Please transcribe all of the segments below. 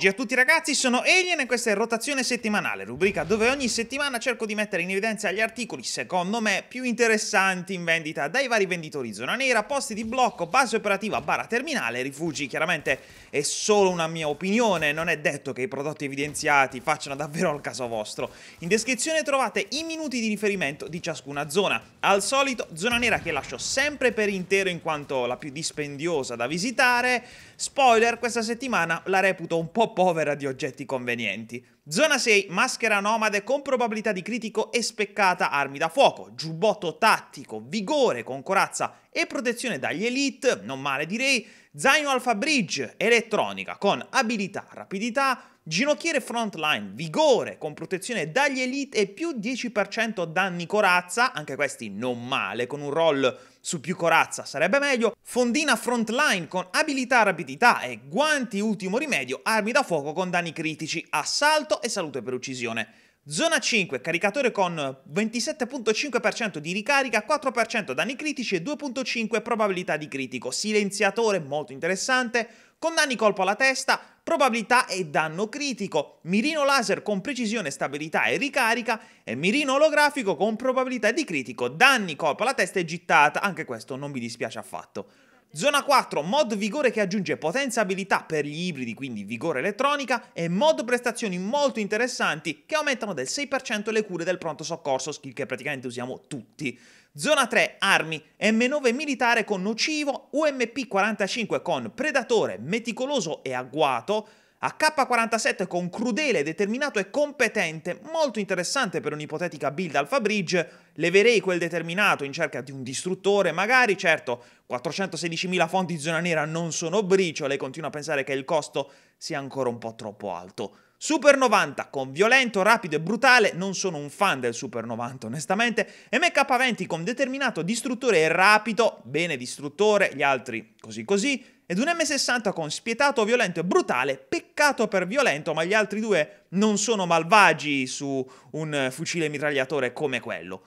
Luigi, a tutti ragazzi, sono Alien e questa è Rotazione Settimanale, rubrica dove ogni settimana cerco di mettere in evidenza gli articoli, secondo me, più interessanti in vendita dai vari venditori zona nera, posti di blocco, base operativa, barra terminale, rifugi. Chiaramente è solo una mia opinione, non è detto che i prodotti evidenziati facciano davvero al caso vostro. In descrizione trovate i minuti di riferimento di ciascuna zona. Al solito, zona nera che lascio sempre per intero in quanto la più dispendiosa da visitare, Spoiler, questa settimana la reputo un po' povera di oggetti convenienti. Zona 6, maschera nomade con probabilità di critico e speccata armi da fuoco, giubbotto tattico, vigore con corazza e protezione dagli elite, non male direi, zaino alfa bridge, elettronica con abilità, rapidità, Ginocchiere frontline, vigore con protezione dagli elite e più 10% danni corazza, anche questi non male, con un roll su più corazza sarebbe meglio. Fondina frontline con abilità rapidità e guanti ultimo rimedio, armi da fuoco con danni critici, assalto e salute per uccisione. Zona 5, caricatore con 27.5% di ricarica, 4% danni critici e 2.5 probabilità di critico. Silenziatore molto interessante, Condanni colpo alla testa, probabilità e danno critico, mirino laser con precisione, stabilità e ricarica e mirino olografico con probabilità di critico, danni colpo alla testa e gittata, anche questo non mi dispiace affatto. Zona 4, mod vigore che aggiunge potenza abilità per gli ibridi, quindi vigore elettronica, e mod prestazioni molto interessanti che aumentano del 6% le cure del pronto soccorso, skill che praticamente usiamo tutti. Zona 3, armi, M9 militare con nocivo, UMP45 con predatore, meticoloso e agguato, a K47 con crudele, determinato e competente, molto interessante per un'ipotetica build Alpha Bridge, leverei quel determinato in cerca di un distruttore, magari, certo, 416.000 fonti di zona nera non sono briciole, continuo a pensare che il costo sia ancora un po' troppo alto. Super 90 con violento, rapido e brutale, non sono un fan del Super 90 onestamente, e MK20 con determinato distruttore e rapido, bene distruttore, gli altri così così, ed un M60 con spietato, violento e brutale, peccato per violento, ma gli altri due non sono malvagi su un fucile mitragliatore come quello.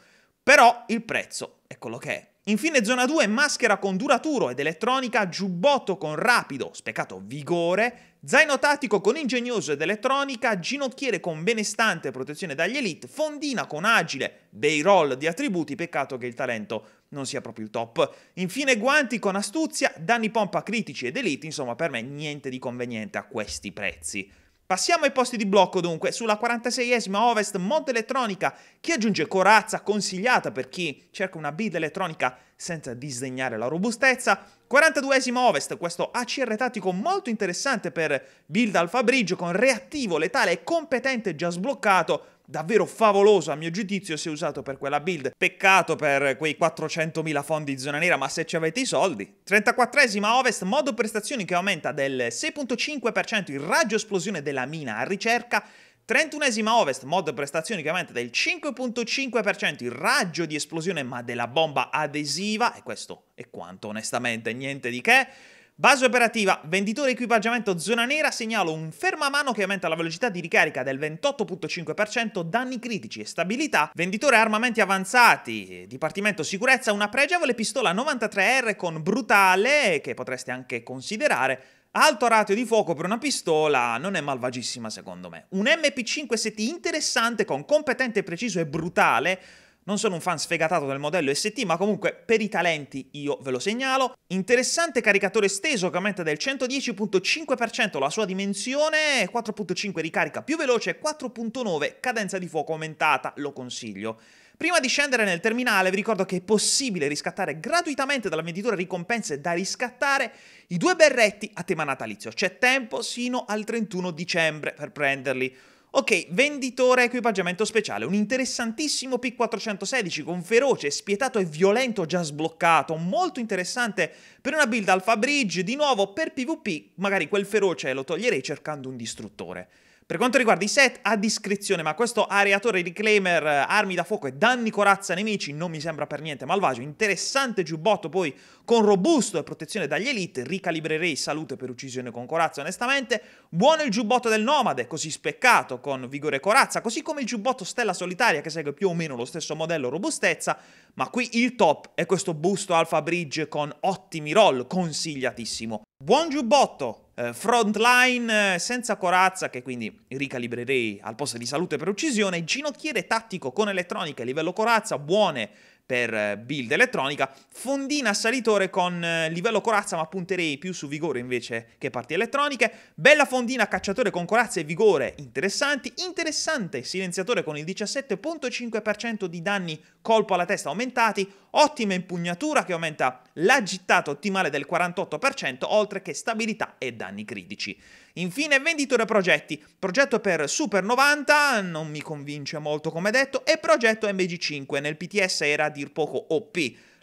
Però il prezzo eccolo che è. Infine zona 2, maschera con duraturo ed elettronica, giubbotto con rapido, speccato vigore, zaino tattico con ingegnoso ed elettronica, ginocchiere con benestante protezione dagli elite, fondina con agile, bei roll di attributi, peccato che il talento non sia proprio il top. Infine guanti con astuzia, danni pompa critici ed elite, insomma per me niente di conveniente a questi prezzi. Passiamo ai posti di blocco dunque, sulla 46esima Ovest Monte Elettronica, chi aggiunge corazza consigliata per chi cerca una bid elettronica senza disdegnare la robustezza, 42esima Ovest, questo ACR tattico molto interessante per build al Fabrigio con reattivo letale e competente già sbloccato, davvero favoloso a mio giudizio se usato per quella build. Peccato per quei 400.000 fondi di zona nera, ma se ci avete i soldi. 34esima Ovest, modo prestazioni che aumenta del 6.5% il raggio esplosione della mina a ricerca 31esima Ovest, mod prestazioni che aumenta del 5.5% il raggio di esplosione ma della bomba adesiva, e questo è quanto onestamente, niente di che. Base operativa, venditore equipaggiamento zona nera, segnalo un fermamano che aumenta la velocità di ricarica del 28.5%, danni critici e stabilità, venditore armamenti avanzati, dipartimento sicurezza, una pregevole pistola 93R con brutale, che potreste anche considerare, Alto ratio di fuoco per una pistola non è malvagissima secondo me. Un MP5ST interessante con competente, preciso e brutale, non sono un fan sfegatato del modello ST, ma comunque per i talenti io ve lo segnalo. Interessante caricatore esteso che aumenta del 110.5% la sua dimensione, 4.5 ricarica più veloce, 4.9 cadenza di fuoco aumentata, lo consiglio. Prima di scendere nel terminale vi ricordo che è possibile riscattare gratuitamente dalla venditura ricompense da riscattare i due berretti a tema natalizio. C'è tempo sino al 31 dicembre per prenderli. Ok, venditore equipaggiamento speciale, un interessantissimo P416 con feroce, spietato e violento già sbloccato, molto interessante per una build Alpha Bridge, di nuovo per PvP, magari quel feroce lo toglierei cercando un distruttore. Per quanto riguarda i set, a discrezione, ma questo areatore reclaimer, eh, armi da fuoco e danni corazza nemici non mi sembra per niente malvagio. Interessante giubbotto poi con robusto e protezione dagli elite, ricalibrerei salute per uccisione con corazza onestamente. Buono il giubbotto del nomade, così speccato, con vigore e corazza, così come il giubbotto stella solitaria che segue più o meno lo stesso modello robustezza, ma qui il top è questo busto alfa bridge con ottimi roll, consigliatissimo. Buon giubbotto! Eh, frontline eh, senza corazza, che quindi ricalibrerei al posto di salute per uccisione, ginocchiere tattico con elettronica e livello corazza, buone per eh, build elettronica, fondina assalitore con livello corazza ma punterei più su vigore invece che parti elettroniche, bella fondina cacciatore con corazza e vigore interessanti, interessante silenziatore con il 17.5% di danni colpo alla testa aumentati, ottima impugnatura che aumenta la gittata ottimale del 48%, oltre che stabilità e danni critici. Infine, venditore progetti, progetto per Super 90, non mi convince molto come detto, e progetto MG5, nel PTS era a dir poco OP.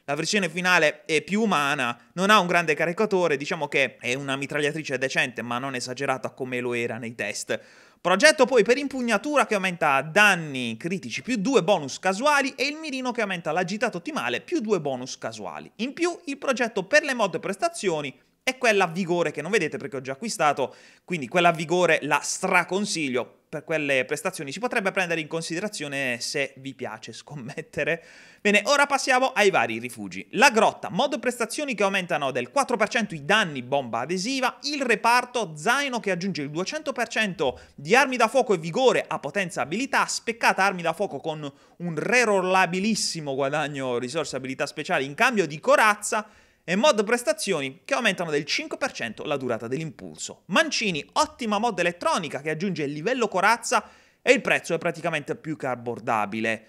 La versione finale è più umana, non ha un grande caricatore, diciamo che è una mitragliatrice decente, ma non esagerata come lo era nei test. Progetto poi per impugnatura che aumenta danni critici più due bonus casuali e il mirino che aumenta la ottimale più due bonus casuali. In più il progetto per le mod prestazioni è quella vigore che non vedete perché ho già acquistato, quindi quella vigore la straconsiglio per quelle prestazioni si potrebbe prendere in considerazione se vi piace scommettere. Bene, ora passiamo ai vari rifugi. La grotta, modo prestazioni che aumentano del 4% i danni bomba adesiva, il reparto, zaino che aggiunge il 200% di armi da fuoco e vigore a potenza abilità, speccata armi da fuoco con un rerollabilissimo guadagno risorse abilità speciali in cambio di corazza, e mod prestazioni che aumentano del 5% la durata dell'impulso. Mancini, ottima mod elettronica che aggiunge il livello corazza e il prezzo è praticamente più che abbordabile.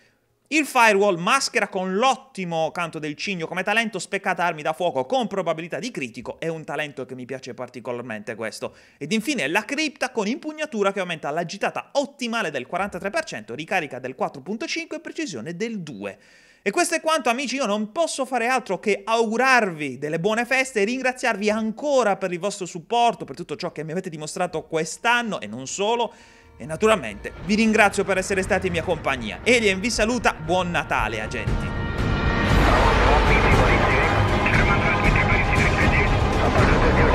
Il firewall maschera con l'ottimo canto del cigno come talento speccata armi da fuoco con probabilità di critico, è un talento che mi piace particolarmente questo. Ed infine la cripta con impugnatura che aumenta la gittata ottimale del 43%, ricarica del 4.5 e precisione del 2. E questo è quanto amici, io non posso fare altro che augurarvi delle buone feste e ringraziarvi ancora per il vostro supporto, per tutto ciò che mi avete dimostrato quest'anno e non solo. E naturalmente vi ringrazio per essere stati in mia compagnia. Alien vi saluta, buon Natale agenti! Thank